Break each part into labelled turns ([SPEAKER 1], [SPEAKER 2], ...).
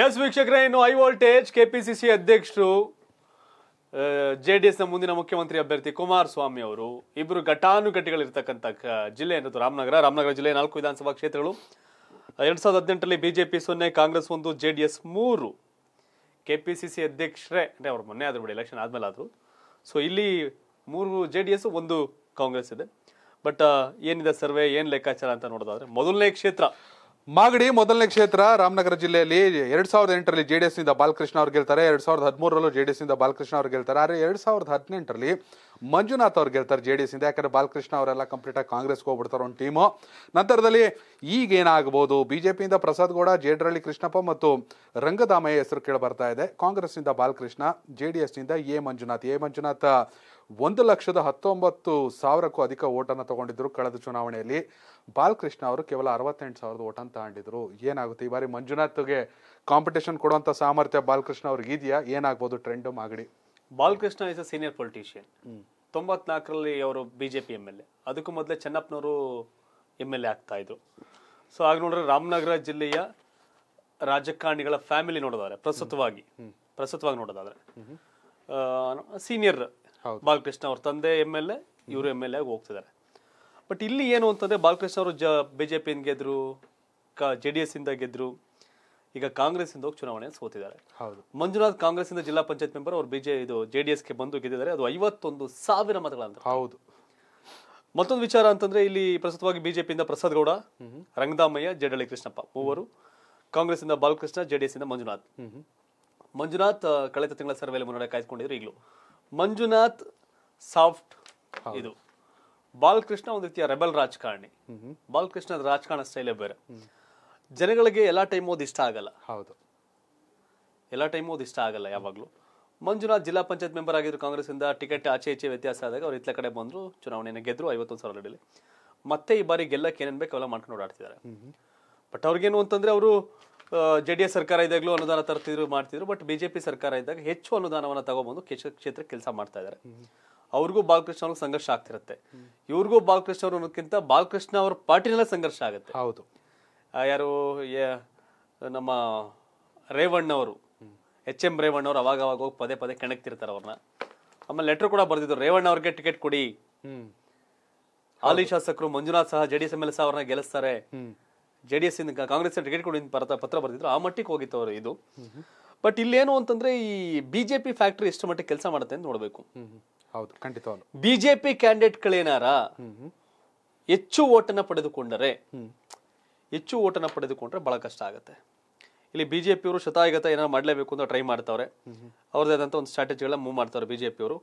[SPEAKER 1] S ವೀಕ್ಷಕರೇ ಇನ್ನು high voltage KPCC ಅಧ್ಯಕ್ಷರು ಜೆ ಡಿ ಎಸ್ನ ಮುಂದಿನ ಮುಖ್ಯಮಂತ್ರಿ ಅಭ್ಯರ್ಥಿ ಕುಮಾರಸ್ವಾಮಿ ಅವರು ಇಬ್ಬರು ಘಟಾನುಘಟಿಗಳಿರ್ತಕ್ಕಂಥ ಜಿಲ್ಲೆ ಅನ್ನೋದು ರಾಮನಗರ ರಾಮನಗರ ಜಿಲ್ಲೆ ನಾಲ್ಕು ವಿಧಾನಸಭಾ ಕ್ಷೇತ್ರಗಳು ಎರಡು ಸಾವಿರದ ಹದಿನೆಂಟರಲ್ಲಿ ಬಿಜೆಪಿ ಸೊನ್ನೆ ಕಾಂಗ್ರೆಸ್ ಒಂದು ಜೆ ಡಿ ಎಸ್ ಮೂರು ಕೆ ಪಿ ಸಿ ಸಿ ಅಧ್ಯಕ್ಷರೇ ಅಂದರೆ ಅವರು ಮೊನ್ನೆ ಆದರೂ ಬಿಡಿ ಎಲೆಕ್ಷನ್ ಆದಮೇಲೆ ಆದರು ಸೊ ಇಲ್ಲಿ ಮೂರು ಜೆ ಡಿ ಎಸ್ ಒಂದು ಕಾಂಗ್ರೆಸ್ ಇದೆ ಬಟ್ ಏನಿದೆ ಸರ್ವೆ ಏನು ಲೆಕ್ಕಾಚಾರ ಅಂತ ನೋಡೋದಾದ್ರೆ ಮೊದಲನೇ ಕ್ಷೇತ್ರ
[SPEAKER 2] ಮಾಗಡಿ ಮೊದಲನೇ ಕ್ಷೇತ್ರ ರಾಮನಗರ ಜಿಲ್ಲೆಯಲ್ಲಿ ಎರಡ್ ಸಾವಿರದ ಎಂಟರಲ್ಲಿ ಜೆಡಿಎಸ್ ನಿಂದ ಬಾಲಕೃಷ್ಣ ಅವ್ರು ಗೆಲ್ತಾರೆ ಎರಡ್ ಸಾವಿರದ ಹದಿಮೂರರಲ್ಲೂ ಜೆಡಿಎಸ್ ನಿಂದ ಬಾಲಕೃಷ್ಣ ಅವ್ರು ಗೆಲ್ತಾರೆ ಆದರೆ ಎರಡ್ ಸಾವಿರದ ಹದಿನೆಂಟರಲ್ಲಿ ಮಂಜುನಾಥ್ ಅವ್ರು ಗೆಲ್ತಾರೆ ಜೆ ಡಿ ಎಸ್ ಇಂದ ಯಾಕಂದ್ರೆ ಬಾಲಕೃಷ್ಣ ಅವರೆಲ್ಲ ಕಂಪ್ಲೀಟ್ ಆಗಿ ಕಾಂಗ್ರೆಸ್ಗೆ ಹೋಗ್ಬಿಡ್ತಾರೆ ಒಂದು ಟೀಮು ನಂತರದಲ್ಲಿ ಈಗೇನಾಗಬಹುದು ಬಿಜೆಪಿಯಿಂದ ಪ್ರಸಾದ್ ಗೌಡ ಜೇಡರಳ್ಳಿ ಕೃಷ್ಣಪ್ಪ ಮತ್ತು ರಂಗದಾಮಯ್ಯ ಹೆಸರು ಕೇಳಿ ಬರ್ತಾ ಇದೆ ಕಾಂಗ್ರೆಸ್ನಿಂದ ಬಾಲಕೃಷ್ಣ ಜೆ ಡಿ ಎಸ್ನಿಂದ ಎ ಮಂಜುನಾಥ್ ಎ ಮಂಜುನಾಥ ಒಂದು ಲಕ್ಷದ ಹತ್ತೊಂಬತ್ತು ಸಾವಿರಕ್ಕೂ ಅಧಿಕ ಓಟನ್ನು ತಗೊಂಡಿದ್ದರು ಕಳೆದ ಚುನಾವಣೆಯಲ್ಲಿ ಬಾಲಕೃಷ್ಣ ಅವರು ಕೇವಲ ಅರವತ್ತೆಂಟು ಸಾವಿರದ ಅಂತ ತಗೊಂಡಿದ್ರು ಏನಾಗುತ್ತೆ ಈ ಬಾರಿ ಮಂಜುನಾಥ್ಗೆ ಕಾಂಪಿಟೇಷನ್ ಕೊಡುವಂಥ ಸಾಮರ್ಥ್ಯ ಬಾಲಕೃಷ್ಣ ಅವ್ರಿಗೆ ಇದೆಯಾ ಏನಾಗ್ಬೋದು trend Magadi
[SPEAKER 1] Balakrishna is a senior politician ತೊಂಬತ್ನಾಲ್ಕರಲ್ಲಿ ಅವರು B J P M L A ಅದಕ್ಕೂ ಮೊದಲೇ ಚೆನ್ನಪ್ಪನವರು ಎಮ್ ಎಲ್ ಎ ಆಗ್ತಾ ಇದ್ರು ಸೊ ಆಗ ನೋಡಿದ್ರೆ ರಾಮನಗರ ಜಿಲ್ಲೆಯ ರಾಜಕಾರಣಿಗಳ ಫ್ಯಾಮಿಲಿ ನೋಡೋದಾದ್ರೆ ಪ್ರಸ್ತುತವಾಗಿ ಪ್ರಸ್ತುತವಾಗಿ ನೋಡೋದಾದ್ರೆ ಸೀನಿಯರ್ ಬಾಲಕೃಷ್ಣ ಅವ್ರ ತಂದೆ ಎಮ್ ಎಲ್ ಎ ಇವರು ಎಮ್ ಎಲ್ ಎ ಹೋಗ್ತಿದ್ದಾರೆ ಬಟ್ ಇಲ್ಲಿ ಏನು ಅಂತಂದ್ರೆ ಬಾಲಕೃಷ್ಣ ಅವರು ಜ ಬಿ ಜೆ ಪಿಯಿಂದ ಗೆದ್ರು ಕ ಜೆ ಡಿ ಎಸ್ ಇಂದ ಗೆದ್ರು ಈಗ ಕಾಂಗ್ರೆಸ್ ಇಂದ ಹೋಗಿ ಚುನಾವಣೆ ಸೋತಿದ್ದಾರೆ ಹೌದು ಮಂಜುನಾಥ್ ಕಾಂಗ್ರೆಸ್ ಇಂದ ಜಿಲ್ಲಾ ಪಂಚಾಯತ್ ಮೆಂಬರ್ ಅವರು ಬಿಜೆ ಇದು ಜೆ ಡಿ ಬಂದು ಗೆದ್ದಿದ್ದಾರೆ ಅದು ಐವತ್ತೊಂದು ಸಾವಿರ ಮತಗಳಂತ ಹೌದು ಮತ್ತೊಂದು ವಿಚಾರ ಅಂತಂದ್ರೆ ಇಲ್ಲಿ ಪ್ರಸ್ತುತವಾಗಿ ಬಿಜೆಪಿಯಿಂದ ಪ್ರಸಾದ್ ಗೌಡ ರಂಗದಾಮಯ್ಯ ಜಡಳ್ಳಿ ಕೃಷ್ಣಪ್ಪ ಮೂವರು ಕಾಂಗ್ರೆಸ್ ಇಂದ ಬಾಲಕೃಷ್ಣ ಜೆಡಿಎಸ್ ಇಂದ ಮಂಜುನಾಥ್ ಮಂಜುನಾಥ್ ಕಳೆದ ತಿಂಗಳ ಸರ್ವೆಯಲ್ಲಿ ಮುನ್ನಡೆ ಕಾಯ್ದುಕೊಂಡಿದ್ರು ಈಗಲೂ ಮಂಜುನಾಥ್ ಸಾಫ್ಟ್ ಇದು ಬಾಲಕೃಷ್ಣ ಒಂದು ರೀತಿಯ ರೆಬಲ್ ರಾಜಕಾರಣಿ ಬಾಲಕೃಷ್ಣ ರಾಜಕಾರಣ ಸ್ಟೈಲೇ ಬೇರೆ ಜನಗಳಿಗೆ ಎಲ್ಲಾ ಟೈಮ್ ಅದು ಇಷ್ಟ ಆಗಲ್ಲ ಹೌದು ಎಲ್ಲಾ ಟೈಮ್ ಅದು ಇಷ್ಟ ಆಗಲ್ಲ ಯಾವಾಗಲೂ ಮಂಜುನಾಥ್ ಜಿಲ್ಲಾ ಪಂಚಾಯತ್ ಮೆಂಬರ್ ಆಗಿದ್ರು ಕಾಂಗ್ರೆಸ್ ಇಂದ ಟಿಕೆಟ್ ಆಚೆ ಈಚೆ ವ್ಯತ್ಯಾಸ ಆದಾಗ ಅವ್ರು ಇತ್ಲ ಕಡೆ ಬಂದ್ರು ಚುನಾವಣೆಯನ್ನು ಗೆದ್ರು ಐವತ್ತೊಂದು ಸಾವಿರದಲ್ಲಿ ಮತ್ತೆ ಈ ಬಾರಿ ಗೆಲ್ಲಕ್ಕೆ ಏನೇನ್ ಬೇಕು ಅವೆಲ್ಲ ಮಾಡ್ಕೊಂಡು ಓಡಾಡ್ತಿದ್ದಾರೆ ಬಟ್ ಅವ್ರಿಗೇನು ಅಂತಂದ್ರೆ ಅವರು ಜೆ ಡಿ ಎಸ್ ಸರ್ಕಾರ ಇದ್ದಾಗಲೂ ಅನುದಾನ ತರ್ತಿದ್ರು ಮಾಡ್ತಿದ್ರು ಬಟ್ ಬಿ ಜೆ ಪಿ ಸರ್ಕಾರ ಇದ್ದಾಗ ಹೆಚ್ಚು ಅನುದಾನವನ್ನು ತಗೊಬಂದು ಕ್ಷೇತ್ರ ಕೆಲಸ ಮಾಡ್ತಾ ಇದ್ದಾರೆ ಅವ್ರಿಗೂ ಬಾಲಕೃಷ್ಣ ಅವ್ರಿಗೆ ಸಂಘರ್ಷ ಆಗ್ತಿರತ್ತೆ ಇವ್ರಿಗೂ ಬಾಲಕೃಷ್ಣ ಅವ್ರು ಅನ್ನೋದಕ್ಕಿಂತ ಬಾಲಕೃಷ್ಣ ಅವ್ರ ಪಾರ್ಟಿನಲ್ಲೇ ಸಂಘರ್ಷ ಆಗುತ್ತೆ ಹೌದು ಯಾರು ನಮ್ಮ ಅವರು ಎಚ್ ಎಂ ರೇವಣ್ಣವ್ರು ಅವಾಗ ಅವಾಗ ಹೋಗಿ ಪದೇ ಪದೇ ಕೆಣಕ್ತಿರ್ತಾರೆ ಅವ್ರನ್ನ ಆಮೇಲೆ ಲೆಟರ್ ಕೂಡ ಬರ್ದಿದ್ರು ರೇವಣ್ಣ ಅವ್ರಿಗೆ ಟಿಕೆಟ್ ಕೊಡಿ ಹಾಲಿ ಶಾಸಕರು ಮಂಜುನಾಥ್ ಸಹ ಜೆಡಿಎಸ್ ಎಂ ಎಲ್ ಸಹ ಅವ್ರನ್ನ ಗೆಲ್ಲಿಸ್ತಾರೆ ಜೆಡಿಎಸ್ ಇಂದ ಕಾಂಗ್ರೆಸ್ ಟಿಕೆಟ್ ಕೊಡಿ ಪತ್ರ ಬರ್ದಿದ್ರು ಆ ಮಟ್ಟಿಗೆ ಹೋಗಿತ್ತು ಅವರು ಇದು ಬಟ್ ಇಲ್ಲೇನು ಅಂತಂದ್ರೆ ಈ ಬಿಜೆಪಿ ಫ್ಯಾಕ್ಟ್ರಿ ಎಷ್ಟು ಮಟ್ಟಿಗೆ ಕೆಲಸ ಮಾಡುತ್ತೆ ಅಂತ ನೋಡಬೇಕು ಹೌದು ಖಂಡಿತವಾಗ್ಲು ಬಿಜೆಪಿ ಕ್ಯಾಂಡಿಡೇಟ್ಗಳೇನಾರ ಹೆಚ್ಚು ಓಟನ್ನ ಪಡೆದುಕೊಂಡರೆ ಹೆಚ್ಚು ಓಟನ್ನ ಪಡೆದುಕೊಂಡ್ರೆ ಬಹಳ ಕಷ್ಟ ಆಗುತ್ತೆ ಇಲ್ಲಿ ಬಿಜೆಪಿಯವರು ಶತಾಯಗತ ಏನಾರು ಮಾಡಲೇಬೇಕು ಅಂತ ಟ್ರೈ ಮಾಡ್ತಾವ್ರೆ ಆದಂತ ಒಂದು ಸ್ಟ್ರಾಟಜಿಗಳನ್ನ ಮೂವ್ ಮಾಡ್ತಾರೆ ಬಿಜೆಪಿಯವರು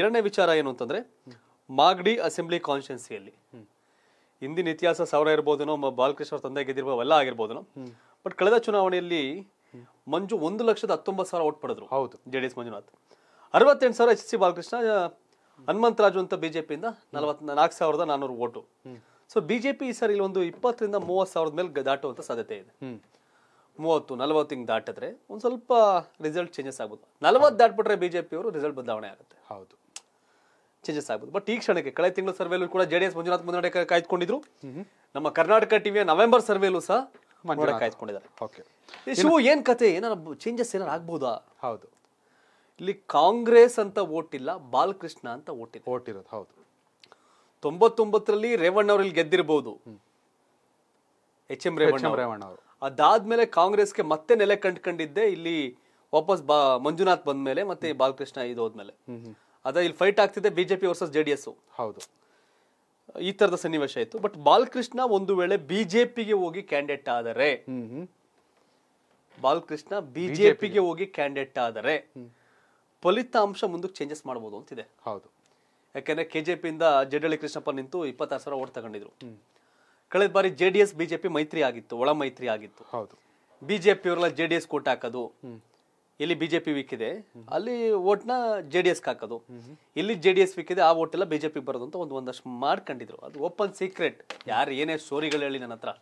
[SPEAKER 1] ಎರಡನೇ ವಿಚಾರ ಏನು ಅಂತಂದ್ರೆ ಮಾಗಡಿ ಅಸೆಂಬ್ಲಿ ಕಾನ್ಸ್ಟಿಟ್ಯೂನ್ಸಿಯಲ್ಲಿ ಹಿಂದಿನ ಇತಿಹಾಸ ಸಾವಿರ ಇರ್ಬೋದೇನೋ ಬಾಲಕೃಷ್ಣ ಅವ್ರ ತಂದೆ ಗೆದ್ದಿರ್ಬೋದು ಎಲ್ಲ ಆಗಿರ್ಬೋದೇನೋ ಬಟ್ ಕಳೆದ ಚುನಾವಣೆಯಲ್ಲಿ ಮಂಜು ಒಂದು ಲಕ್ಷದ ಹತ್ತೊಂಬತ್ತು ಸಾವಿರ ಓಟ್ ಪಡೆದ್ರು ಹೌದು ಜೆಡಿಎಸ್ ಮಂಜುನಾಥ್ ಅರವತ್ತೆಂಟು ಸಾವಿರ ಎಚ್ ಸಿ ಬಾಲಕೃಷ್ಣ ಹನುಮಂತರಾಜು ಅಂತ ಬಿಜೆಪಿಯಿಂದ ನಲವತ್ ನಾಲ್ಕು ಸಾವಿರದ ನಾನ್ನೂರು ಓಟು ಸೊ ಬಿಜೆಪಿ ಈ ಸರಿ ಒಂದು ಇಪ್ಪತ್ತರಿಂದ ಮೂವತ್ತು ಸಾವಿರದ ಮೇಲೆ ದಾಟುವಂತ ಸಾಧ್ಯತೆ ಇದೆ ಮೂವತ್ತು ನಲವತ್ತು ಹಿಂಗೆ ದಾಟಿದ್ರೆ ಒಂದು ಸ್ವಲ್ಪ ರಿಸಲ್ಟ್ ಚೇಂಜಸ್ ಆಗ್ಬೋದು ನಲವತ್ತು ದಾಟ್ಬಿಟ್ರೆ ಬಿಜೆಪಿ ಅವರು ರಿಸಲ್ಟ್ ಬದಲಾವಣೆ ಆಗುತ್ತೆ ಹೌದು ಚೇಂಜಸ್ ಆಗ್ಬೋದು ಬಟ್ ಈ ಕ್ಷಣಕ್ಕೆ ಕಳೆದ ತಿಂಗಳು ಸರ್ವೆಲ್ಲೂ ಕೂಡ ಜೆಡಿಎಸ್ ಮಂಜುನಾಥ್ ಮುನ್ನಡೆ ಕಾಯ್ದುಕೊಂಡಿದ್ರು ನಮ್ಮ ಕರ್ನಾಟಕ ಟಿವಿಯ ನವೆಂಬರ್ ಸರ್ವೇಲೂ ಸಹ
[SPEAKER 2] ಕಾಯ್ದುಕೊಂಡಿದ್ದಾರೆ ಶಿವು
[SPEAKER 1] ಏನ್ ಕತೆ ಏನಾರ ಚೇಂಜಸ್ ಏನಾರು ಆಗ್ಬೋದಾ ಹೌದು ಇಲ್ಲಿ ಕಾಂಗ್ರೆಸ್ ಅಂತ ಇಲ್ಲ ಬಾಲಕೃಷ್ಣ ಅಂತ ಓಟಿಲ್ಲ ಓಟಿರೋದು ಹೌದು ತೊಂಬತ್ತೊಂಬತ್ತರಲ್ಲಿ ರೇವಣ್ಣ ಅವರು ಗೆದ್ದಿರಬಹುದು ಎಚ್ ಎಂ ರೇವಣ್ಣ ರೇವಣ್ಣ ಅವರು ಅದಾದ್ಮೇಲೆ ಕಾಂಗ್ರೆಸ್ಗೆ ಮತ್ತೆ ನೆಲೆ ಕಂಡ್ಕೊಂಡಿದ್ದೆ ಇಲ್ಲಿ ವಾಪಸ್ ಬಾ ಮಂಜುನಾಥ್ ಬಂದ್ಮೇಲೆ ಮತ್ತೆ ಬಾಲಕೃಷ್ಣ ಇದು ಹೋದ್ಮೇಲೆ ಅದ ಇಲ್ಲಿ ಫೈಟ್ ಆಗ್ತಿದೆ ಬಿಜೆಪಿ ವರ್ಸಸ್ ಜೆಡಿಎಸ್ ಹೌದು ಈ ತರದ ಸನ್ನಿವೇಶ ಇತ್ತು ಬಟ್ ಬಾಲಕೃಷ್ಣ ಒಂದು ವೇಳೆ ಬಿಜೆಪಿಗೆ ಹೋಗಿ ಕ್ಯಾಂಡಿಡೇಟ್ ಆದರೆ ಬಾಲಕೃಷ್ಣ ಬಿಜೆಪಿಗೆ ಹೋಗಿ ಕ್ಯಾಂಡಿಡೇಟ್ ಆದರೆ ಫಲಿತಾಂಶ ಮುಂದಕ್ಕೆ ಚೇಂಜಸ್ ಮಾಡ್ಬೋದು ಅಂತಿದೆ ಹೌದು ಯಾಕಂದ್ರೆ ಕೆ ಜೆ ಪಿಯಿಂದ ಕೃಷ್ಣಪ್ಪ ನಿಂತು ಇಪ್ಪತ್ತಾರು ಸಾವಿರ ಓಟ್ ತಗೊಂಡಿದ್ರು ಕಳೆದ ಬಾರಿ ಜೆ ಡಿ ಎಸ್ ಬಿಜೆಪಿ ಮೈತ್ರಿ ಆಗಿತ್ತು ಒಳ ಮೈತ್ರಿ ಆಗಿತ್ತು ಹೌದು ಬಿಜೆಪಿ ಅವರೆಲ್ಲ ಜೆ ಡಿ ಎಸ್ ಕೋಟ್ ಹಾಕೋದು ಎಲ್ಲಿ ಬಿಜೆಪಿ ವೀಕ್ ಇದೆ ಅಲ್ಲಿ ಓಟ್ನ ಜೆ ಡಿ ಎಸ್ಗೆ ಹಾಕೋದು ಇಲ್ಲಿ ಜೆ ಡಿ ಎಸ್ ವೀಕ್ ಇದೆ ಆ ಓಟ್ ಎಲ್ಲ ಬಿಜೆಪಿಗೆ ಬರೋದು ಅಂತ ಒಂದು ಒಂದಷ್ಟು ಮಾಡ್ಕೊಂಡಿದ್ರು ಅದು ಓಪನ್ ಸೀಕ್ರೆಟ್ ಯಾರು ಏನೇ ಸ್ಟೋರಿಗಳು ಹೇಳಿ ನನ್ನ ಹತ್ರ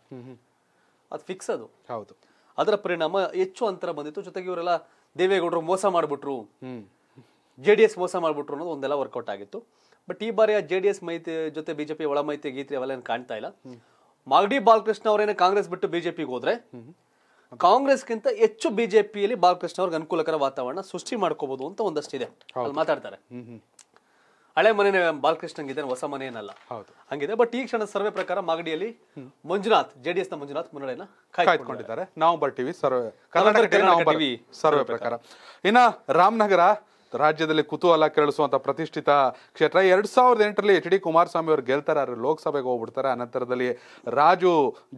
[SPEAKER 1] ಅದು ಫಿಕ್ಸ್ ಅದು ಹೌದು ಅದರ ಪರಿಣಾಮ ಹೆಚ್ಚು ಅಂತರ ಬಂದಿತ್ತು ಜೊತೆಗೆ ಇವರೆಲ್ಲ ದೇವೇಗೌಡರು ಮೋಸ ಮಾಡಿಬಿಟ್ರು ಜೆ ಡಿ ಎಸ್ ಮೋಸ ಮಾಡಿಬಿಟ್ರು ಅನ್ನೋದು ಒಂದೆಲ್ಲ ವರ್ಕೌಟ್ ಆಗಿತ್ತು ಬಟ್ ಈ ಬಾರಿ ಆ ಜೆ ಡಿ ಎಸ್ ಮೈತ್ರಿ ಜೊತೆ ಬಿಜೆಪಿ ಒಳ ಮೈತ್ರಿ ಗೀತ್ರಿ ಅವೆಲ್ಲ ಏನು ಕಾಣ್ತಾ ಇಲ್ಲ ಮಾಗಡಿ ಬಾಲಕೃಷ್ಣ ಅವರೇನೇ ಕಾಂಗ್ರೆಸ್ ಬಿಟ್ಟು ಬಿಜೆಪಿಗೆ ಹೋದ್ರೆ ಕಾಂಗ್ರೆಸ್ಗಿಂತ ಹೆಚ್ಚು ಬಿಜೆಪಿಯಲ್ಲಿ ಬಾಲಕೃಷ್ಣ ಅವ್ರಿಗೆ ಅನುಕೂಲಕರ ವಾತಾವರಣ ಸೃಷ್ಟಿ ಮಾಡ್ಕೋಬಹುದು ಅಂತ ಒಂದಷ್ಟಿದೆ ಅಲ್ಲಿ ಮಾತಾಡ್ತಾರೆ ಹಳೆ ಮನೆ ಬಾಲಕೃಷ್ಣ ಹಂಗಿದೆ ಹೊಸ ಮನೆ ಏನಲ್ಲ ಹಂಗಿದೆ ಬಟ್ ಈ ಕ್ಷಣದ ಸರ್ವೆ ಪ್ರಕಾರ ಮಾಗಡಿಯಲ್ಲಿ ಮಂಜುನಾಥ್ ಜೆಡಿಎಸ್ ನ ಮಂಜುನಾಥ್ ಮುನ್ನಡೆಯನ್ನ ಕಾಯ್ದುಕೊಂಡಿದ್ದಾರೆ
[SPEAKER 2] ನಾವು ಬರ್ತೀವಿ ಸರ್ವೆ ಕರ್ನಾಟಕ ಟಿವಿ ಸರ್ವೆ ಪ್ರಕಾರ ಇನ್ನ ರಾಮನಗರ ರಾಜ್ಯದಲ್ಲಿ ಕುತೂಹಲ ಕೆರಳಿಸುವಂತ ಪ್ರತಿಷ್ಠಿತ ಕ್ಷೇತ್ರ ಎರಡ್ ಸಾವಿರದ ಎಂಟರಲ್ಲಿ ಎಚ್ ಡಿ ಕುಮಾರಸ್ವಾಮಿ ಅವರು ಗೆಲ್ತಾರೆ ಅವರು ಲೋಕಸಭೆಗೆ ಹೋಗ್ಬಿಡ್ತಾರೆ ಅನಂತರದಲ್ಲಿ ರಾಜು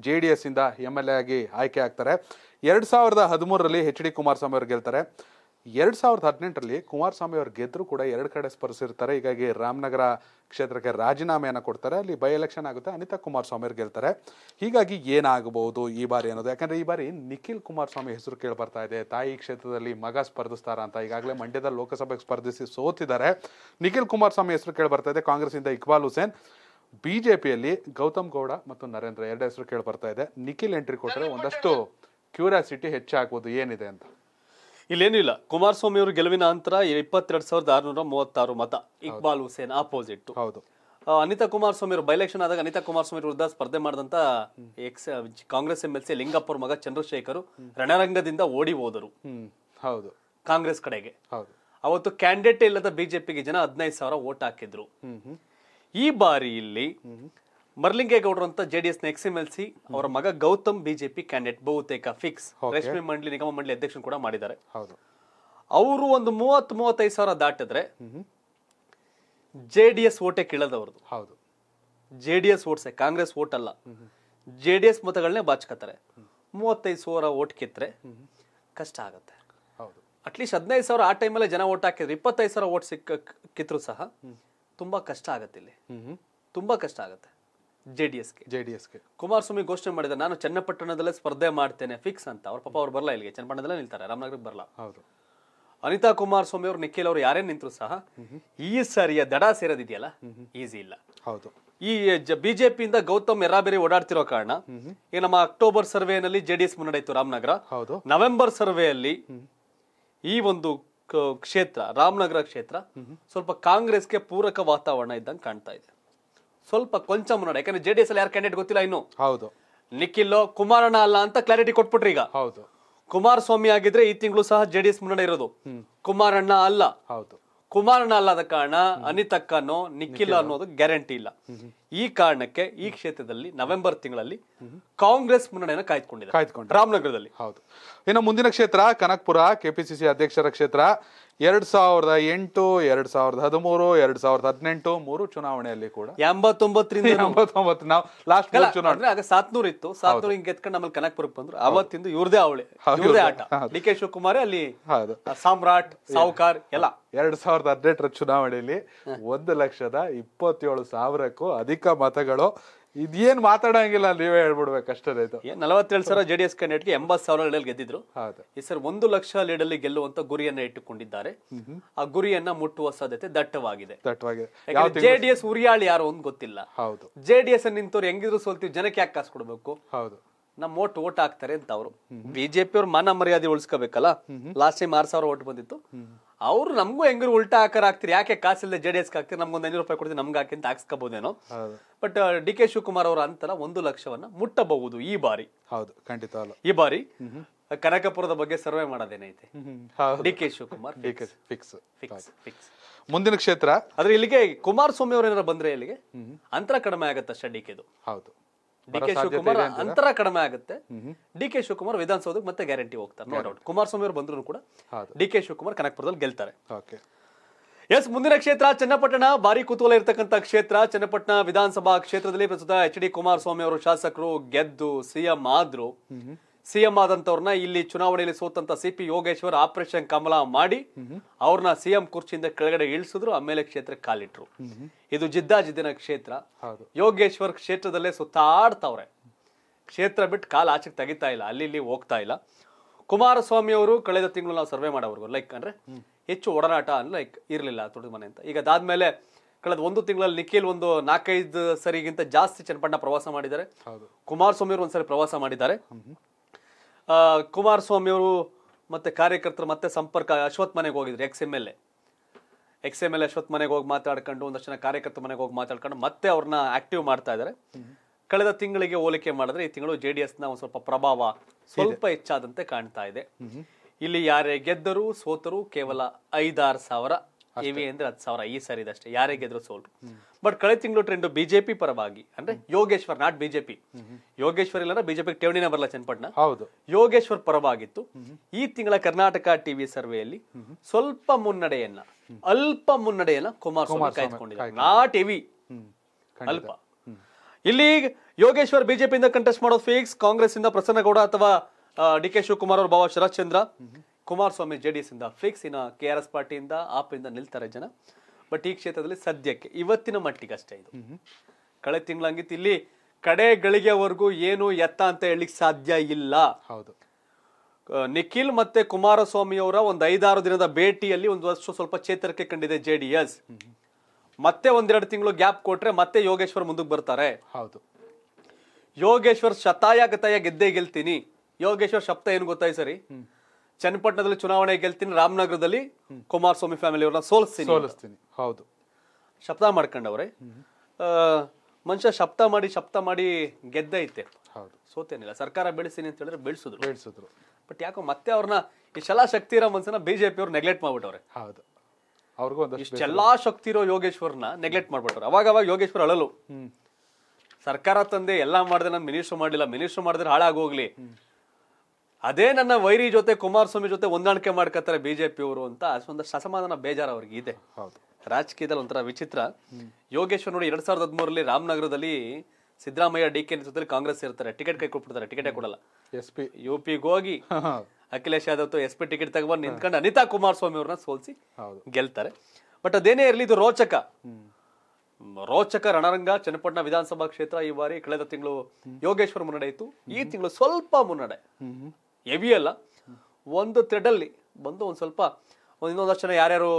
[SPEAKER 2] ಜೆ ಡಿ ಎಸ್ ಇಂದ ಎಮ್ ಎಲ್ ಎ ಆಗಿ ಆಯ್ಕೆ ಆಗ್ತಾರೆ ಎರಡ್ ಸಾವಿರದ ಹದಿಮೂರರಲ್ಲಿ ಎಚ್ ಡಿ ಕುಮಾರಸ್ವಾಮಿ ಅವರು ಗೆಲ್ತಾರೆ ಎರಡು ಸಾವಿರದ ಹದಿನೆಂಟರಲ್ಲಿ ಕುಮಾರಸ್ವಾಮಿ ಅವರು ಗೆದ್ದರೂ ಕೂಡ ಎರಡು ಕಡೆ ಸ್ಪರ್ಧಿಸಿರ್ತಾರೆ ಹೀಗಾಗಿ ರಾಮನಗರ ಕ್ಷೇತ್ರಕ್ಕೆ ರಾಜೀನಾಮೆಯನ್ನು ಕೊಡ್ತಾರೆ ಅಲ್ಲಿ ಬೈ ಎಲೆಕ್ಷನ್ ಆಗುತ್ತೆ ಅನಿತಾ ಕುಮಾರಸ್ವಾಮಿ ಅವರು ಗೆಲ್ತಾರೆ ಹೀಗಾಗಿ ಏನಾಗಬಹುದು ಈ ಬಾರಿ ಅನ್ನೋದು ಯಾಕಂದರೆ ಈ ಬಾರಿ ನಿಖಿಲ್ ಕುಮಾರಸ್ವಾಮಿ ಹೆಸರು ಕೇಳಿ ಬರ್ತಾ ಇದೆ ತಾಯಿ ಕ್ಷೇತ್ರದಲ್ಲಿ ಮಗ ಸ್ಪರ್ಧಿಸ್ತಾರ ಅಂತ ಈಗಾಗಲೇ ಮಂಡ್ಯದ ಲೋಕಸಭೆಗೆ ಸ್ಪರ್ಧಿಸಿ ಸೋತಿದ್ದಾರೆ ನಿಖಿಲ್ ಕುಮಾರಸ್ವಾಮಿ ಹೆಸರು ಕೇಳಿ ಬರ್ತಾ ಇದೆ ಇಂದ ಇಕ್ಬಾಲ್ ಹುಸೇನ್ ಬಿ ಜೆ ಪಿಯಲ್ಲಿ ಗೌತಮ್ ಗೌಡ ಮತ್ತು ನರೇಂದ್ರ ಎರಡು ಹೆಸರು ಕೇಳಿ ಬರ್ತಾ ಇದೆ ನಿಖಿಲ್ ಎಂಟ್ರಿ ಕೊಟ್ಟರೆ ಒಂದಷ್ಟು ಕ್ಯೂರಿಯಾಸಿಟಿ ಹೆಚ್ಚಾಗ್ಬೋದು ಏನಿದೆ ಅಂತ ಇಲ್ಲೇನೂ ಇಲ್ಲ ಕುಮಾರಸ್ವಾಮಿ ಅವರು ಗೆಲುವಿನ ನಂತರ ಇಪ್ಪತ್ತೆರಡು ಸಾವಿರದ ಆರುನೂರ ಮೂವತ್ತಾರು
[SPEAKER 1] ಮತ ಇಕ್ಬಾಲ್ ಹುಸೇನ್ ಆಪೋಸಿಟ್ ಹೌದು ಅನಿತಾ ಕುಮಾರಸ್ವಾಮಿ ಅವರು ಬೈಲೆಕ್ಷನ್ ಆದಾಗ ಅನಿತಾ ಕುಮಾರಸ್ವಾಮಿ ವಿರುದ್ಧ ಸ್ಪರ್ಧೆ ಮಾಡಿದಂತ ex Congress M L C ಮಗ ಚಂದ್ರಶೇಖರ್ ರಣರಂಗದಿಂದ ಓಡಿ ಹೋದರು ಹೌದು ಕಾಂಗ್ರೆಸ್ ಕಡೆಗೆ ಅವತ್ತು ಕ್ಯಾಂಡಿಡೇಟ್ ಇಲ್ಲದ ಬಿಜೆಪಿಗೆ ಜನ ಹದಿನೈದು ಸಾವಿರ ವೋಟ್ ಹಾಕಿದ್ರು ಈ ಬಾರಿ ಇಲ್ಲಿ ಮರ್ಲಿಂಗೇ ಗೌಡ್ರಂತ ಜೆಡಿಎಸ್ ನ ಎಕ್ಸಿಎಂಎಲ್ಸಿ ಅವರ ಮಗ ಗೌತಮ್ ಬಿಜೆಪಿ ಕ್ಯಾಂಡಿಡೇಟ್ ಬಹುತೇಕ ಫಿಕ್ಸ್ ರಶ್ಮಿ ಮಂಡಳಿ ನಿಗಮ ಮಂಡಳಿ ಅಧ್ಯಕ್ಷನ ಕೂಡ ಮಾಡಿದ್ದಾರೆ ಹೌದು ಅವರು ಒಂದು 30 35000 ದಾಟಿದ್ರೆ ಜೆಡಿಎಸ್ ವೋಟೆ ಕಿಳದವರು ಹೌದು ಜೆಡಿಎಸ್ ವೋಟಸ ಕಾಂಗ್ರೆಸ್ ವೋಟ ಅಲ್ಲ ಜೆಡಿಎಸ್ ಮತಗಳನ್ನ ಬಾಚಕತ್ತಾರೆ 35000 ವೋಟ ಕಿತ್ರೆ ಕಷ್ಟ ಆಗುತ್ತೆ ಹೌದು ಅಟ್ಲೀಸ್ಟ್ 15000 ಆ ಟೈಮಲ್ಲಿ ಜನ ವೋಟ್ ಹಾಕಿದ್ರು 25000 ವೋಟ ಕಿತ್ರು ಸಹ ತುಂಬಾ ಕಷ್ಟ ಆಗುತ್ತೆ ಇಲ್ಲಿ ತುಂಬಾ ಕಷ್ಟ ಆಗುತ್ತೆ ಜೆ ಡಿ ಎಸ್ಗೆ ಕುಮಾರಸ್ವಾಮಿ ಘೋಷಣೆ ಮಾಡಿದ ನಾನು ಚನ್ನಪಟ್ಟಣದಲ್ಲೇ ಸ್ಪರ್ಧೆ ಮಾಡ್ತೇನೆ ಫಿಕ್ಸ್ ಅಂತ ಅವ್ರ ಪಾಪ ಅವ್ರು ಬರಲ್ಲ ಇಲ್ಲಿಗೆ ಚನ್ನಪಟ್ಟಣದಲ್ಲೇ ನಿಲ್ತಾರೆ ರಾಮನಗರಕ್ಕೆ ಬರಲ್ಲ ಹೌದು ಅನಿತಾ ಕುಮಾರಸ್ವಾಮಿ ಅವರು ನಿಖಿಲ್ ಅವರು ಯಾರೇ ನಿಂತರು ಸಹ ಈ ಸರಿಯ ದಡ ಸೇರೋದಿದೆಯಲ್ಲ ಈಸಿ ಇಲ್ಲ ಹೌದು ಈ ಬಿಜೆಪಿಯಿಂದ ಗೌತಮ್ ಎರಾಬೇರಿ ಓಡಾಡ್ತಿರೋ ಕಾರಣ ಈಗ ನಮ್ಮ ಅಕ್ಟೋಬರ್ ಸರ್ವೆನಲ್ಲಿ ಜೆಡಿಎಸ್ ಮುನ್ನಡೆಯಿತು ರಾಮನಗರ ಹೌದು ನವೆಂಬರ್ ಸರ್ವೆಯಲ್ಲಿ ಈ ಒಂದು ಕ್ಷೇತ್ರ ರಾಮನಗರ ಕ್ಷೇತ್ರ ಸ್ವಲ್ಪ ಕಾಂಗ್ರೆಸ್ಗೆ ಪೂರಕ ವಾತಾವರಣ ಇದ್ದಂಗೆ ಕಾಣ್ತಾ ಇದೆ ಸ್ವಲ್ಪ ಕೊಂಚ ಮುನ್ನಡೆ ಯಾಕಂದ್ರೆ ಜೆ ಡಿ ಎಸ್ ಅಲ್ಲಿ ಯಾರು ಕ್ಯಾಂಡಿಡೇಟ್ ಗೊತ್ತಿಲ್ಲ ಇನ್ನು ಹೌದು ನಿಖಿಲ್ ಕುಮಾರಣ್ಣ ಅಲ್ಲ ಅಂತ ಕ್ಲಾರಿಟಿ ಕೊಟ್ಬಿಟ್ರಿ ಈಗ ಹೌದು ಕುಮಾರಸ್ವಾಮಿ ಆಗಿದ್ರೆ ಈ ತಿಂಗಳು ಸಹ ಜೆ ಡಿ ಎಸ್ ಮುನ್ನಡೆ ಇರೋದು ಕುಮಾರಣ್ಣ ಅಲ್ಲ ಹೌದು ಕುಮಾರಣ್ಣ ಅಲ್ಲದ ಕಾರಣ ಅನಿತಕ್ಕನೋ ನಿಖಿಲ್ ಅನ್ನೋದು ಗ್ಯಾರಂಟಿ ಇಲ್ಲ ಈ ಕಾರಣಕ್ಕೆ ಈ ಕ್ಷೇತ್ರದಲ್ಲಿ
[SPEAKER 2] ನವೆಂಬರ್ ತಿಂಗಳಲ್ಲಿ ಕಾಂಗ್ರೆಸ್ ಮುನ್ನಡೆಯನ್ನು ಕಾಯ್ದುಕೊಂಡಿದೆ ಕಾಯ್ದುಕೊಂಡು ರಾಮನಗರದಲ್ಲಿ ಹೌದು ಇನ್ನು ಮುಂದಿನ ಕ್ಷೇತ್ರ ಕನಕ್ಪುರ ಕೆಪಿಸಿಸಿ ಅಧ್ಯಕ್ಷರ ಕ್ಷೇತ್ರ ಎರಡ್ ಸಾವಿರದ ಎಂಟು ಎರಡ್ ಸಾವಿರದ ಹದಿಮೂರು ಎರಡ್ ಸಾವಿರದ ಹದಿನೆಂಟು ಮೂರು ಚುನಾವಣೆಯಲ್ಲಿ ಕೂಡ ಎಂಬತ್ತೊಂಬತ್ತರಿಂದ ಎಂಬತ್ತೊಂಬತ್ತು ನಾವು
[SPEAKER 1] ಲಾಸ್ಟ್ ಚುನಾವಣೆ ಆಗ ಸಾತ್ನೂರ್ ಇತ್ತು ಸಾತ್ನೂರ್ ಹಿಂಗ್ ಗೆದ್ಕೊಂಡು ನಮ್ಮಲ್ಲಿ ಕನಕ್ಪುರಕ್ಕೆ ಬಂದ್ರು ಅವತ್ತಿಂದ ಇವ್ರದೇ ಅವಳಿ ಇವ್ರದೇ ಆಟ
[SPEAKER 2] ಡಿ ಕೆ ಶಿವಕುಮಾರ್ ಅಲ್ಲಿ ಸಾಮ್ರಾಟ್ ಸಾವುಕಾರ್ ಎಲ್ಲ ಎರಡ್ ಸಾವಿರದ ಹದಿನೆಂಟರ ಚುನಾವಣೆಯಲ್ಲಿ ಒಂದು ಲಕ್ಷದ ಇಪ್ಪತ್ತೇಳು ಸಾವಿರಕ್ಕೂ ಅಧಿಕ ಮತಗಳು ಇದೇನ್ ಮಾತಾಡಂಗಿಲ್ಲ ನೀವೇ ಹೇಳ್ಬಿಡ್ಬೇಕಷ್ಟೇ
[SPEAKER 1] ನಲವತ್ತೇಳು ಸಾವಿರ ಜೆ ಡಿ ಎಸ್ ಕ್ಯಾಂಡಿಡೇಟ್ಗೆ ಎಂಬತ್ತು ಸಾವಿರ ಲೀಡಲ್ಲಿ ಗೆದ್ದಿದ್ರು ಈ ಸರ್ ಒಂದು ಲಕ್ಷ ಲೀಡಲ್ಲಿ ಗೆಲ್ಲುವಂತ ಗುರಿಯನ್ನ ಇಟ್ಟುಕೊಂಡಿದ್ದಾರೆ ಆ ಗುರಿಯನ್ನ ಮುಟ್ಟುವ ಸಾಧ್ಯತೆ ದಟ್ಟವಾಗಿದೆ ದಟ್ಟವಾಗಿದೆ ಜೆ ಡಿ ಎಸ್ ಯಾರು ಅಂತ ಗೊತ್ತಿಲ್ಲ ಹೌದು ಜೆ ಡಿ ಎಸ್ ನಿಂತವ್ರು ಹೆಂಗಿದ್ರು ಸೋಲ್ತೀವಿ ಜನಕ್ಕೆ ಯಾಕೆ ಕಾಸು ಕೊಡ್ಬೇಕು ಹೌದು ನಮ್ಮ ಓಟ್ ಓಟ್ ಹಾಕ್ತಾರೆ ಅಂತ ಅವರು ಅವ್ರ ಮನ ಮರ್ಯಾದೆ ಉಳಿಸ್ಕೋಬೇಕಲ್ಲ ಲಾಸ್ಟ್ ಟೈಮ್ ಆರ್ ಸಾವಿರ ಓಟ್ ಬಂದಿತ್ತು ಅವ್ರು ನಮಗೂ ಹೆಂಗ್ರು ಉಲ್ಟಾ ಹಾಕರ್ ಹಾಕ್ತೀರಿ ಯಾಕೆ ಕಾಸಿಲ್ಲದೆ ಜೆ ಡಿ ಎಸ್ ಹಾಕ್ತೀರಿ ನಮ್ಗೊಂದು ಐನೂರು ರೂಪಾಯಿ ಕೊಡ್ತೀವಿ ನಮ್ಗೆ ಹಾಕಿ ಅಂತ ಹಾಕ್ಸ್ಕೋಬಹುದೇನೋ ಬಟ್ ಡಿ ಕೆ ಶಿವಕುಮಾರ್ ಅವರು ಅಂತಲ್ಲ ಒಂದು ಲಕ್ಷವನ್ನ ಮುಟ್ಟಬಹುದು ಈ ಬಾರಿ
[SPEAKER 2] ಹೌದು ಖಂಡಿತ
[SPEAKER 1] ಈ ಬಾರಿ ಕನಕಪುರದ ಬಗ್ಗೆ ಸರ್ವೆ ಮಾಡೋದೇನೈತೆ D K Shivakumar fix fix fix ಮುಂದಿನ ಕ್ಷೇತ್ರ ಆದ್ರೆ ಇಲ್ಲಿಗೆ ಕುಮಾರಸ್ವಾಮಿ ಅವ್ರ ಏನಾರ ಬಂದ್ರೆ ಇಲ್ಲಿಗೆ ಅಂತರ ಕಡಿಮೆ ಅಷ್ಟೇ ಡಿ ಕೆದು
[SPEAKER 2] ಹೌದು ಡಿ ಕೆ ಶಿವಕುಮಾರ್ ಅಂತರ
[SPEAKER 1] ಕಡಿಮೆ ಆಗುತ್ತೆ ಡಿ ಕೆ ಶಿವಕುಮಾರ್ ವಿಧಾನಸೌಧಕ್ಕೆ ಮತ್ತೆ ಗ್ಯಾರಂಟಿ ಹೋಗ್ತಾರೆ ನೋ ಡೌಟ್ ಕುಮಾರಸ್ವಾಮಿ ಅವರು ಬಂದ್ರು ಕೂಡ ಡಿ ಕೆ ಶಿವಕುಮಾರ್ ಕನಕಪುರದಲ್ಲಿ ಗೆಲ್ತಾರೆ ಎಸ್ ಮುಂದಿನ ಕ್ಷೇತ್ರ ಚನ್ನಪಟ್ಟಣ ಭಾರಿ ಕುತೂಹಲ ಇರತಕ್ಕಂತ ಕ್ಷೇತ್ರ ಚನ್ನಪಟ್ಟಣ ವಿಧಾನಸಭಾ ಕ್ಷೇತ್ರದಲ್ಲಿ ಪ್ರಸ್ತುತ ಎಚ್ ಡಿ ಕುಮಾರಸ್ವಾಮಿ ಅವರು ಶಾಸಕರು ಗೆದ್ದು ಸಿಎಂ ಆದ್ರು ಸಿಎಂ ಆದಂತವ್ರನ್ನ ಇಲ್ಲಿ ಚುನಾವಣೆಯಲ್ಲಿ ಸೋತಂತ C P Yogeshwar operation Kamala ಮಾಡಿ ಅವ್ರನ್ನ ಸಿಎಂ ಕುರ್ಚಿಯಿಂದ ಕೆಳಗಡೆ ಇಳಿಸಿದ್ರು ಆಮೇಲೆ ಕ್ಷೇತ್ರಕ್ಕೆ ಕಾಲಿಟ್ರು ಇದು ಜಿದ್ದಾಜಿದ್ದಿನ ಕ್ಷೇತ್ರ ಯೋಗೇಶ್ವರ್ ಕ್ಷೇತ್ರದಲ್ಲೇ ಸುತ್ತಾಡ್ತಾವ್ರೆ ಕ್ಷೇತ್ರ ಬಿಟ್ಟು ಕಾಲು ಆಚೆಗೆ ತೆಗಿತಾ ಇಲ್ಲ ಅಲ್ಲಿ ಇಲ್ಲಿ ಹೋಗ್ತಾ ಇಲ್ಲ ಕುಮಾರಸ್ವಾಮಿ ಅವರು ಕಳೆದ ತಿಂಗಳು ನಾವು ಸರ್ವೆ ಮಾಡೋರು ಲೈಕ್ ಅಂದ್ರೆ ಹೆಚ್ಚು ಒಡನಾಟ ಲೈಕ್ ಇರಲಿಲ್ಲ ಮನೆ ಅಂತ ಈಗ ಅದಾದ್ಮೇಲೆ ಕಳೆದ ಒಂದು ತಿಂಗಳಲ್ಲಿ ನಿಖಿಲ್ ಒಂದು ನಾಲ್ಕೈದು ಸರಿಗಿಂತ ಜಾಸ್ತಿ ಚನ್ನಪಣ್ಣ ಪ್ರವಾಸ ಮಾಡಿದ್ದಾರೆ ಕುಮಾರಸ್ವಾಮಿ ಅವರು ಒಂದ್ಸರಿ ಪ್ರವಾಸ ಮಾಡಿದ್ದಾರೆ ಅವರು ಮತ್ತು ಕಾರ್ಯಕರ್ತರು ಮತ್ತೆ ಸಂಪರ್ಕ ಅಶ್ವತ್ ಮನೆಗೆ ಹೋಗಿದ್ರು ex M L A ex M L Ashwath ಮನೆಗೆ ಹೋಗಿ ಮಾತಾಡ್ಕೊಂಡು ಒಂದಷ್ಟು ಜನ ಕಾರ್ಯಕರ್ತರ ಮನೆಗೆ ಹೋಗಿ ಮಾತಾಡ್ಕೊಂಡು ಮತ್ತೆ ಅವ್ರನ್ನ ಆಕ್ಟಿವ್ ಮಾಡ್ತಾ ಇದ್ದಾರೆ ಕಳೆದ ತಿಂಗಳಿಗೆ ಹೋಲಿಕೆ ಮಾಡಿದ್ರೆ ಈ ತಿಂಗಳು ಜೆ ಡಿ ಎಸ್ನ ಸ್ವಲ್ಪ ಪ್ರಭಾವ ಸ್ವಲ್ಪ ಹೆಚ್ಚಾದಂತೆ ಕಾಣ್ತಾ ಇದೆ ಇಲ್ಲಿ ಯಾರೇ ಗೆದ್ದರು ಸೋತರು ಕೇವಲ ಐದಾರು ಸಾವಿರ ಎವಿ ಅಂದ್ರೆ ಹತ್ತು ಸಾವಿರ ಈ ಸರಿ ಅಷ್ಟೇ ಯಾರೇ ಗೆದ್ರು ಸೋಲ್ ಬಟ್ ಕಳೆದ ತಿಂಗಳು ಟ್ರೆಂಡ್ ಬಿಜೆಪಿ ಪರವಾಗಿ ಅಂದ್ರೆ ಯೋಗೇಶ್ವರ್ ನಾಟ್ ಬಿಜೆಪಿ ಯೋಗೇಶ್ವರ್ ಇಲ್ಲ ಬಿಜೆಪಿ ಠೇವಣಿನ ಬರಲ್ಲ ಚನ್ನಪಟ್ಟಣ ಹೌದು ಯೋಗೇಶ್ವರ್ ಪರವಾಗಿತ್ತು ಈ ತಿಂಗಳ ಕರ್ನಾಟಕ ಟಿವಿ ಸರ್ವೆಯಲ್ಲಿ ಸ್ವಲ್ಪ ಮುನ್ನಡೆಯನ್ನ ಅಲ್ಪ ಮುನ್ನಡೆಯನ್ನ ಕುಮಾರ್ ನಾಟ್ ಎವಿ ಅಲ್ಪ ಇಲ್ಲಿ ಯೋಗೇಶ್ವರ್ ಬಿಜೆಪಿಯಿಂದ ಕಂಟೆಸ್ಟ್ ಮಾಡೋದು ಫಿಕ್ಸ್ ಕಾಂಗ್ರೆಸ್ ಇಂದ ಪ್ರಸನ್ನಗೌಡ ಅಥವಾ ಡಿ ಕೆ ಶಿವಕುಮಾರ್ ಅವರು ಭಾವ Sharath Chandra Kumaraswamy J D S ಇಂದ ಫಿಕ್ಸ್ ಇನ್ನು ಕೆ ಆರ್ ಎಸ್ ಪಾರ್ಟಿಯಿಂದ ಆಪಿಂದ ನಿಲ್ತಾರೆ ಜನ ಬಟ್ ಈ ಕ್ಷೇತ್ರದಲ್ಲಿ ಸದ್ಯಕ್ಕೆ ಇವತ್ತಿನ ಮಟ್ಟಿಗೆ ಅಷ್ಟೇ ಇದು ಕಳೆದ ತಿಂಗಳಂಗಿತ್ತು ಇಲ್ಲಿ ಕಡೆ ಗಳಿಗೆವರೆಗೂ ಏನು ಎತ್ತ ಅಂತ ಹೇಳಿಕ್ ಸಾಧ್ಯ ಇಲ್ಲ ಹೌದು ನಿಖಿಲ್ ಮತ್ತೆ ಕುಮಾರಸ್ವಾಮಿ ಅವರ ಒಂದು ಐದಾರು ದಿನದ ಭೇಟಿಯಲ್ಲಿ ಒಂದು ವರ್ಷ ಸ್ವಲ್ಪ ಚೇತರಿಕೆ ಕಂಡಿದೆ ಜೆ ಡಿ ಎಸ್ ಮತ್ತೆ ಒಂದೆರಡು ತಿಂಗಳು ಗ್ಯಾಪ್ ಕೊಟ್ರೆ ಮತ್ತೆ ಯೋಗೇಶ್ವರ್ ಮುಂದಕ್ಕೆ ಬರ್ತಾರೆ ಹೌದು ಯೋಗೇಶ್ವರ್ ಶತಾಯ ಗತಾಯ ಗೆದ್ದೇ ಗೆಲ್ತೀನಿ ಯೋಗೇಶ್ವರ್ ಶಬ್ದ ಏನು ಗೊತ್ತಾಯ್ ಸರಿ ಚನ್ನಪಟ್ಟಣದಲ್ಲಿ ಚುನಾವಣೆ ಗೆಲ್ತೀನಿ ರಾಮನಗರದಲ್ಲಿ ಕುಮಾರಸ್ವಾಮಿ ಫ್ಯಾಮಿಲಿ ಅವ್ರನ್ನ ಸೋಲಿಸ್ತೀನಿ ಸೋಲಿಸ್ತೀನಿ ಹೌದು ಶಬ್ದ ಮಾಡ್ಕೊಂಡವ್ರೆ ಮನುಷ್ಯ ಶಬ್ದ ಮಾಡಿ ಶಬ್ದ ಮಾಡಿ ಗೆದ್ದೈತೆ ಹೌದು ಸೋತೇನಿಲ್ಲ ಸರ್ಕಾರ ಬೆಳೆಸಿನಿ ಅಂತ ಹೇಳಿದ್ರೆ ಬೆಳೆಸಿದ್ರು ಬೆಳೆಸಿದ್ರು ಬಟ್ ಯಾಕೋ ಮತ್ತೆ ಅವ್ರನ್ನ ಈ ಶಲಾ ಶಕ್ತಿ ಇರೋ ಮನ್ಸನ್ನ ಬಿಜೆಪಿ ಅವ್ರು ನೆಗ್ಲೆಕ್ಟ್ ಮಾಡ್ಬಿಟ್ಟವ್ರೆ
[SPEAKER 2] ಹೌದು ಅವ್ರಿಗೂ
[SPEAKER 1] ಒಂದಷ್ಟು ಎಲ್ಲಾ ಶಕ್ತಿ ಇರೋ ಯೋಗೇಶ್ವರ್ನ ನೆಗ್ಲೆಕ್ಟ್ ಮಾಡ್ಬಿಟ್ಟವ್ರು ಅವಾಗ ಅವಾಗ ಯೋಗೇಶ್ವರ್ ಅಳಲು ಸರ್ಕಾರ ತಂದೆ ಎಲ್ಲಾ ಮಾಡಿದೆ ನಾನು ಮಿನಿಸ್ಟರ್ ಮಾಡಿಲ್ಲ ಮಿನಿಸ್ಟರ್ ಮಾಡಿದ್ರೆ ಹಾಳಾಗೋಗ್ಲಿ ಹೋಗ್ಲಿ ಅದೇ ನನ್ನ ವೈರಿ ಜೊತೆ ಕುಮಾರಸ್ವಾಮಿ ಜೊತೆ ಹೊಂದಾಣಿಕೆ ಮಾಡ್ಕೋತಾರೆ ಅವರು ಅಂತ ಒಂದು ಅಸಮಾಧಾನ ಬೇಜಾರು ಅವ್ರಿಗೆ ಇದೆ ರಾಜಕೀಯದಲ್ಲಿ ಒಂಥರ ವಿಚಿತ್ರ ಯೋಗೇಶ್ವರ್ ನೋಡಿ ಎರಡ್ ಸಾವಿರದ ಹದಿಮೂರಲ್ಲಿ ರಾಮನಗರದಲ್ಲಿ ಸಿದ್ದರಾಮಯ್ಯ ಡಿ ಕೆ ಜೊತೆ ಕಾಂಗ್ರೆಸ್ ಇರ್ತಾರೆ ಟಿಕೆಟ್ ಕೈ ಕೊಟ್ಬಿಡ್ತಾರೆ ಟಿಕೆಟೇ ಕೊಡಲ್ಲ ಎಸ್ ಪಿ ಯು ಪಿಗೆ ಹೋಗಿ Akhilesh Yadav S P ticket ತಗೊಂಡು ನಿಂತ್ಕೊಂಡು ಅನಿತಾ ಕುಮಾರಸ್ವಾಮಿ ಅವ್ರನ್ನ ಸೋಲ್ಸಿ ಗೆಲ್ತಾರೆ ಬಟ್ ಅದೇನೇ ಇರಲಿ ಇದು ರೋಚಕ ರೋಚಕ ರಣರಂಗ ಚನ್ನಪಟ್ಟಣ ವಿಧಾನಸಭಾ ಕ್ಷೇತ್ರ ಈ ಬಾರಿ ಕಳೆದ ತಿಂಗಳು ಯೋಗೇಶ್ವರ ಮುನ್ನಡೆ ಇತ್ತು ಈ ತಿಂಗಳು ಸ್ವಲ್ಪ ಮುನ್ನಡೆ ಹೆವಿ ಅಲ್ಲ ಒಂದು ಥ್ರೆಡಲ್ಲಿ ಬಂದು ಒಂದು ಸ್ವಲ್ಪ ಇನ್ನೊಂದಷ್ಟು ಜನ ಯಾರ್ಯಾರು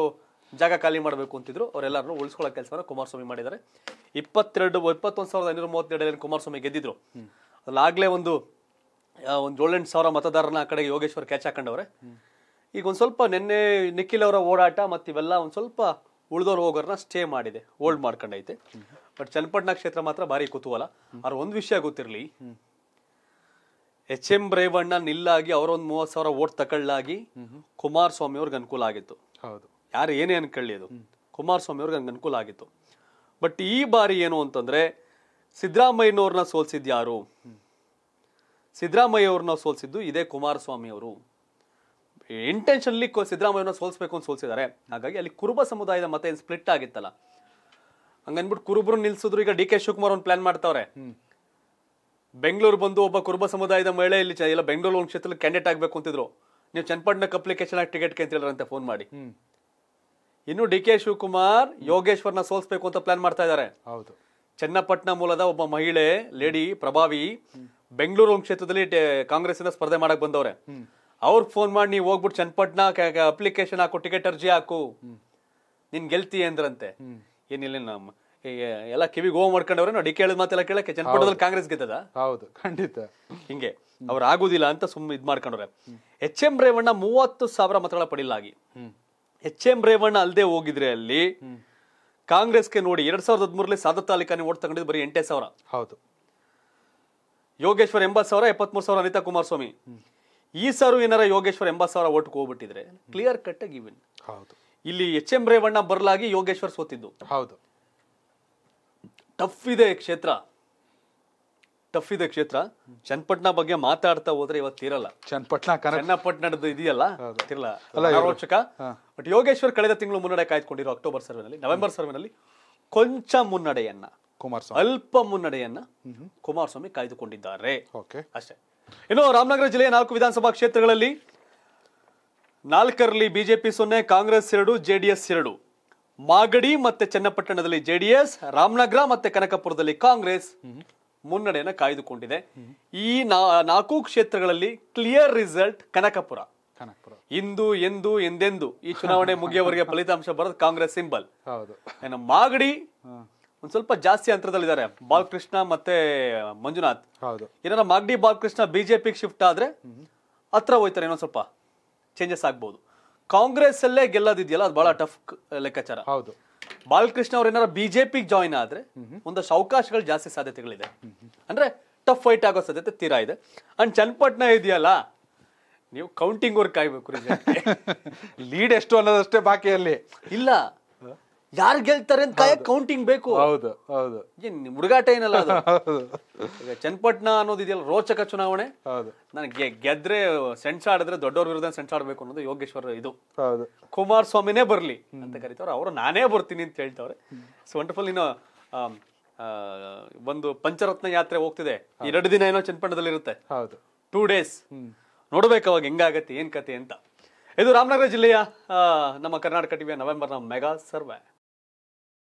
[SPEAKER 1] ಜಾಗ ಖಾಲಿ ಮಾಡಬೇಕು ಅಂತಿದ್ರು ಅವರೆಲ್ಲರೂ ಉಳಿಸ್ಕೊಳ್ಳೋ ಕೆಲಸವನ್ನು ಕುಮಾರಸ್ವಾಮಿ ಮಾಡಿದ್ದಾರೆ ಇಪ್ಪತ್ತೆರಡು ಇಪ್ಪತ್ತೊಂದು ಸಾವಿರದ ಐನೂರ ಮೂವತ್ತೆರಡರಲ್ಲಿ ಕುಮಾರಸ್ವಾಮಿ ಗೆದ್ದಿದ್ರು ಅದಾಗಲೇ ಒಂದು ಒಂದು ಏಳೆಂಟು ಸಾವಿರ ಮತದಾರನ ಆ ಕಡೆ ಯೋಗೇಶ್ವರ್ ಕ್ಯಾಚ್ ಹಾಕೊಂಡವ್ರೆ ಈಗ ಒಂದು ಸ್ವಲ್ಪ ನಿನ್ನೆ ನಿಖಿಲ್ ಅವರ ಓಡಾಟ ಮತ್ತು ಇವೆಲ್ಲ ಒಂದು ಸ್ವಲ್ಪ ಉಳಿದವ್ರು ಹೋಗೋರ್ನ ಸ್ಟೇ ಮಾಡಿದೆ ಹೋಲ್ಡ್ ಮಾಡ್ಕೊಂಡೈತೆ ಬಟ್ ಚನ್ನಪಟ್ಟಣ ಕ್ಷೇತ್ರ ಮಾತ್ರ ಭಾರಿ ಕುತೂಹಲ ಅವ್ರ ಒಂದು ವಿಷಯ ಗೊತ್ತಿರಲಿ ಎಚ್ ಎಂ ರೇವಣ್ಣ ನಿಲ್ಲಾಗಿ ಅವರೊಂದು ಮೂವತ್ತು ಸಾವಿರ ಓಟ್ ತಕೊಳ್ಳಾಗಿ ಕುಮಾರಸ್ವಾಮಿ ಅವ್ರಿಗೆ ಅನುಕೂಲ ಆಗಿತ್ತು ಹೌದು ಯಾರು ಏನೇ ಅನ್ಕೊಳ್ಳಿ ಅದು ಕುಮಾರಸ್ವಾಮಿ ಅವ್ರಿಗೆ ಹಂಗೆ ಅನುಕೂಲ ಆಗಿತ್ತು ಬಟ್ ಈ ಬಾರಿ ಏನು ಅಂತಂದ್ರೆ ಸಿದ್ದರಾಮಯ್ಯನವ್ರನ್ನ ಸೋಲ್ಸಿದ್ ಯಾರು ಸಿದ್ದರಾಮಯ್ಯ ಅವ್ರನ್ನ ಸೋಲ್ಸಿದ್ದು ಇದೇ ಕುಮಾರಸ್ವಾಮಿ ಅವರು ಇಂಟೆನ್ಷನ್ಲಿ ಸಿದ್ದರಾಮಯ್ಯವ್ರನ್ನ ಸೋಲ್ಸ್ಬೇಕು ಅಂತ ಸೋಲ್ಸಿದ್ದಾರೆ ಹಾಗಾಗಿ ಅಲ್ಲಿ ಕುರುಬ ಸಮುದಾಯದ ಮತ ಏನು ಸ್ಪ್ಲಿಟ್ ಆಗಿತ್ತಲ್ಲ ಹಂಗನ್ಬಿಟ್ಟು ಕುರುಬ್ರು ನಿಲ್ಸಿದ್ರು ಈಗ ಡಿ ಕೆ ಶಿವಕುಮಾರ್ ಒಂದು ಪ್ಲಾನ್ ಮಾಡ್ತಾವ್ರೆ ಬೆಂಗಳೂರು ಬಂದು ಒಬ್ಬ ಕುರುಬ ಸಮುದಾಯದ ಮಹಿಳೆ ಇಲ್ಲಿ ಇಲ್ಲ ಬೆಂಗಳೂರು ಒಂದು ಕ್ಷೇತ್ರದಲ್ಲಿ ಕ್ಯಾಂಡಿಡೇಟ್ ಆಗಬೇಕು ಅಂತಿದ್ರು ನೀವು ಚನ್ನಪಟ್ಟಣಕ್ಕೆ ಅಪ್ಲಿಕೇಶನ್ ಹಾಕಿ ಟಿಕೆಟ್ ಅಂತ ಫೋನ್ ಮಾಡಿ ಇನ್ನು ಡಿ ಕೆ ಶಿವಕುಮಾರ್ ಯೋಗೇಶ್ವರ್ನ ಸೋಲ್ಸ್ಬೇಕು ಅಂತ ಪ್ಲಾನ್ ಮಾಡ್ತಾ ಇದ್ದಾರೆ ಹೌದು ಚನ್ನಪಟ್ಟಣ ಮೂಲದ ಒಬ್ಬ ಮಹಿಳೆ ಲೇಡಿ ಪ್ರಭಾವಿ ಬೆಂಗಳೂರು ಒಂದು ಕ್ಷೇತ್ರದಲ್ಲಿ ಕಾಂಗ್ರೆಸ್ ಇಂದ ಸ್ಪರ್ಧೆ ಮಾಡಕ್ ಬಂದವ್ರೆ ಅವ್ರಿಗೆ ಫೋನ್ ಮಾಡಿ ನೀವು ಹೋಗ್ಬಿಟ್ಟು ಚನ್ನಪಟ್ಟಣ ಅಪ್ಲಿಕೇಶನ್ ಹಾಕು ಟಿಕೆಟ್ ಅರ್ಜಿ ಹಾಕು ನಿನ್ ಗೆಲ್ತಿ ಅಂದ್ರಂತೆ ಏನಿಲ್ಲ ನಮ್ಮ ಎಲ್ಲ ಕಿವಿ ಹೋಗ್ ಮಾಡ್ಕೊಂಡವ್ರೆ ನೋಡಿ ಕೇಳಿದ ಮಾತೆಲ್ಲ ಕೇಳಕ್ಕೆ ಚನ್ನಪಟ್ಟಣದಲ್ಲಿ ಕಾಂಗ್ರೆಸ್ ಗೆದ್ದದ ಹೌದು ಖಂಡಿತ ಹಿಂಗೆ ಅವ್ರು ಆಗುದಿಲ್ಲ ಅಂತ ಸುಮ್ ಇದ್ ಮಾಡ್ಕೊಂಡವ್ರೆ ಎಚ್ ಎಂ ರೇವಣ್ಣ ಮೂವತ್ತು ಸಾವಿರ ಮತಗಳ ಪಡಿಲಾಗಿ ಎಚ್ ಎಂ ರೇವಣ್ಣ ಅಲ್ಲದೆ ಹೋಗಿದ್ರೆ ಅಲ್ಲಿ ಕಾಂಗ್ರೆಸ್ಗೆ ನೋಡಿ ಎರಡ್ ಸಾವಿರದ ಹದಿಮೂರಲ್ಲಿ ಸಾದತ್ ತಾಲೂಕಾನೆ ಓಟ್ ತಗೊಂಡಿದ್ದು ಬರೀ ಎಂಟೇ ಸಾವಿರ ಹೌದು ಯೋಗೇಶ್ವರ್ ಎಂಬತ್ತು ಸಾವಿರ ಎಪ್ಪತ್ಮೂರು ಸಾವಿರ ಅನಿತಾ ಕುಮಾರಸ್ವಾಮಿ ಈ ಸಾರು ಏನಾರ ಯೋಗೇಶ್ವರ್ ಎಂಬತ್ತು ಸಾವಿರ ಓಟ್ಗೆ ಹೋಗ್ಬಿಟ್ಟಿದ್ರೆ ಕ್ಲಿಯರ್ ಕಟ್ ಆಗಿ ಹೌದು ಇಲ್ಲಿ ಎಚ್ ಎಂ ರೇವಣ್ಣ ಬರಲಾಗಿ ಯೋಗೇಶ್ವರ್ ಸೋತಿದ್ದು ಹೌದು ಟಫ್ ಇದೆ ಕ್ಷೇತ್ರ ಟಫ್ ಇದೆ ಕ್ಷೇತ್ರ ಚನ್ನಪಟ್ಟಣ ಬಗ್ಗೆ ಮಾತಾಡ್ತಾ ಹೋದ್ರೆ ಇವತ್ತು ತೀರಲ್ಲ ಚನ್ನಪಟ್ಟಣ ಚನ್ನಪಟ್ಟಣದ ಇದೆಯಲ್ಲ ತಿರಲ್ಲ ಬಟ್ ಯೋಗೇಶ್ವರ್ ಕಳೆದ ತಿಂಗಳು ಮುನ್ನಡೆ ಕಾಯ್ದುಕೊಂಡಿರೋ ಅಕ್ಟೋಬರ್ ಸರ್ವೆನಲ್ಲಿ ನವೆಂಬರ್ ಸರ್ವೆನಲ್ಲಿ ಕೊಂಚ ಮುನ್ನಡೆಯನ್ನ ಕುಮಾರಸ್ವಾಮಿ ಅಲ್ಪ ಮುನ್ನಡೆಯನ್ನ ಕುಮಾರಸ್ವಾಮಿ ಕಾಯ್ದುಕೊಂಡಿದ್ದಾರೆ ಅಷ್ಟೇ ಇನ್ನು ರಾಮನಗರ ಜಿಲ್ಲೆಯ ನಾಲ್ಕು ವಿಧಾನಸಭಾ ಕ್ಷೇತ್ರಗಳಲ್ಲಿ ನಾಲ್ಕರಲ್ಲಿ ಬಿಜೆಪಿ ಸೊನ್ನೆ ಕಾಂಗ್ರೆಸ್ ಎರಡು ಜೆಡಿಎಸ್ ಎರಡು ಮಾಗಡಿ ಮತ್ತೆ ಚನ್ನಪಟ್ಟಣದಲ್ಲಿ ಜೆಡಿಎಸ್ ರಾಮನಗರ ಮತ್ತೆ ಕನಕಪುರದಲ್ಲಿ ಕಾಂಗ್ರೆಸ್ ಮುನ್ನಡೆಯನ್ನು ಕಾಯ್ದುಕೊಂಡಿದೆ ಈ ನಾಲ್ಕು ಕ್ಷೇತ್ರಗಳಲ್ಲಿ ಕ್ಲಿಯರ್ ರಿಸಲ್ಟ್ ಕನಕಪುರ ಇಂದು ಎಂದು ಎಂದೆಂದು ಈ ಚುನಾವಣೆ ಮುಗಿಯವರೆಗೆ ಫಲಿತಾಂಶ ಬರೋದು ಕಾಂಗ್ರೆಸ್ ಸಿಂಬಲ್ ಮಾಗಡಿ ಒಂದ್ ಸ್ವಲ್ಪ ಜಾಸ್ತಿ ಅಂತರದಲ್ಲಿದ್ದಾರೆ ಬಾಲಕೃಷ್ಣ ಮತ್ತೆ ಮಂಜುನಾಥ್ ಏನಾರ ಮಾಗಡಿ ಬಾಲಕೃಷ್ಣ ಬಿಜೆಪಿಗೆ ಶಿಫ್ಟ್ ಆದ್ರೆ ಹತ್ರ ಹೋಯ್ತಾರೆ ಏನೋ ಸ್ವಲ್ಪ ಚೇಂಜಸ್ ಆಗ್ಬಹುದು ಕಾಂಗ್ರೆಸ್ ಅಲ್ಲೇ ಗೆಲ್ಲದಿದೆಯಲ್ಲ ಅದು ಬಹಳ ಟಫ್ ಲೆಕ್ಕಾಚಾರ ಹೌದು ಬಾಲಕೃಷ್ಣ ಅವ್ರ ಏನಾರ ಬಿಜೆಪಿ ಜಾಯಿನ್ ಆದ್ರೆ ಒಂದಷ್ಟು ಅವಕಾಶಗಳು ಜಾಸ್ತಿ ಸಾಧ್ಯತೆಗಳಿದೆ ಅಂದ್ರೆ ಟಫ್ ಫೈಟ್ ಆಗೋ ಸಾಧ್ಯತೆ ತೀರಾ ಇದೆ ಅಂಡ್ ಚನ್ನಪಟ್ಟಣ ಇದೆಯಲ್ಲ ನೀವು ಕೌಂಟಿಂಗ್ ವರ್ಕ್ ಕಾಯ್ಬೇಕು ಲೀಡ್ ಎಷ್ಟು ಅನ್ನೋದಷ್ಟೇ ಬಾಕಿಯಲ್ಲಿ ಇಲ್ಲ ಯಾರು ಗೆಲ್ತಾರೆ ಅಂತ ಕೌಂಟಿಂಗ್ ಬೇಕು ಹೌದು ಹೌದು ಹುಡುಗಾಟ ಏನಲ್ಲ ಅದು. ಈಗ ಚನ್ನಪಟ್ಟಣ ಅನ್ನೋದಿದೆಯಲ್ಲ ರೋಚಕ ಚುನಾವಣೆ ಹೌದು ನಾನು ಗೆದ್ರೆ ಸೆಂಟ್ಸ್ ಆಡಿದ್ರೆ ದೊಡ್ಡವ್ರ ವಿರುದ್ಧ ಸೆಂಟ್ಸ್ ಆಡ್ಬೇಕು ಅನ್ನೋದು ಯೋಗೇಶ್ವರ ಇದು ಹೌದು ಸ್ವಾಮಿನೇ ಬರಲಿ ಅಂತ ಕರಿತವ್ರೆ ಅವರು ನಾನೇ ಬರ್ತೀನಿ ಅಂತ ಹೇಳ್ತವ್ರೆ ಸೊ ವಂಡರ್ಫುಲ್ ಇನ್ನು ಒಂದು ಪಂಚರತ್ನ ಯಾತ್ರೆ ಹೋಗ್ತಿದೆ ಎರಡು ದಿನ ಏನೋ ಚನ್ನಪಟ್ಟಣದಲ್ಲಿ ಇರುತ್ತೆ ಹೌದು ಟೂ ಡೇಸ್ ನೋಡ್ಬೇಕು ಅವಾಗ ಹೆಂಗಾಗತ್ತೆ ಏನ್ ಕತೆ ಅಂತ ಇದು ರಾಮನಗರ ಜಿಲ್ಲೆಯ ನಮ್ಮ ಕರ್ನಾಟಕ ಟಿವಿಯ ನವೆಂಬರ್ನ ಮೆಗಾ ಸರ್ವೆ